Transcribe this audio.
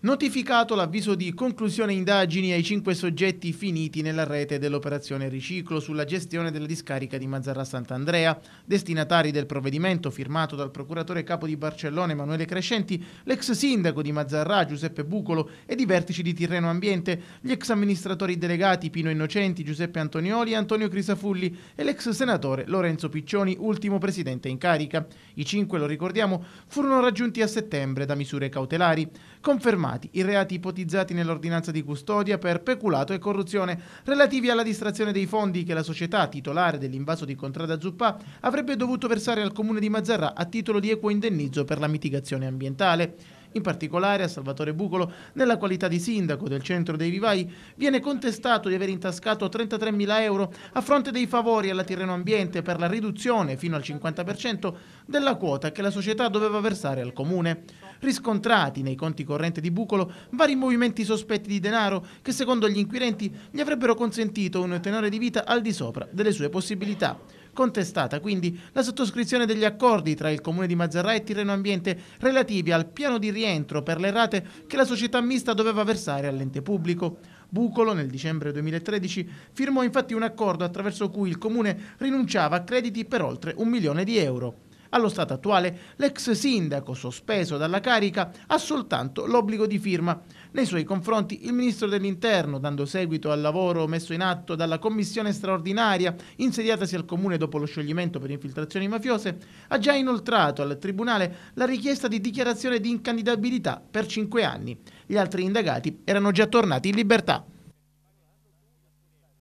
notificato l'avviso di conclusione indagini ai cinque soggetti finiti nella rete dell'operazione riciclo sulla gestione della discarica di Mazzarra Sant'Andrea. Destinatari del provvedimento firmato dal procuratore capo di Barcellona Emanuele Crescenti, l'ex sindaco di Mazzarra Giuseppe Bucolo ed i vertici di Tirreno Ambiente, gli ex amministratori delegati Pino Innocenti, Giuseppe Antonioli e Antonio Crisafulli e l'ex senatore Lorenzo Piccioni, ultimo presidente in carica. I cinque, lo ricordiamo, furono raggiunti a settembre da misure cautelari. Confermato richiamati i reati ipotizzati nell'ordinanza di custodia per peculato e corruzione, relativi alla distrazione dei fondi che la società titolare dell'invaso di Contrada Zuppa avrebbe dovuto versare al comune di Mazzarra a titolo di equo indennizzo per la mitigazione ambientale. In particolare a Salvatore Bucolo, nella qualità di sindaco del centro dei vivai, viene contestato di aver intascato 33.000 euro a fronte dei favori alla Tirreno Ambiente per la riduzione fino al 50% della quota che la società doveva versare al comune. Riscontrati nei conti correnti di Bucolo vari movimenti sospetti di denaro che secondo gli inquirenti gli avrebbero consentito un tenore di vita al di sopra delle sue possibilità contestata quindi la sottoscrizione degli accordi tra il Comune di Mazzarra e Tirreno Ambiente relativi al piano di rientro per le rate che la società mista doveva versare all'ente pubblico. Bucolo nel dicembre 2013 firmò infatti un accordo attraverso cui il Comune rinunciava a crediti per oltre un milione di euro. Allo stato attuale l'ex sindaco sospeso dalla carica ha soltanto l'obbligo di firma. Nei suoi confronti il ministro dell'interno, dando seguito al lavoro messo in atto dalla commissione straordinaria insediatasi al comune dopo lo scioglimento per infiltrazioni mafiose, ha già inoltrato al tribunale la richiesta di dichiarazione di incandidabilità per cinque anni. Gli altri indagati erano già tornati in libertà.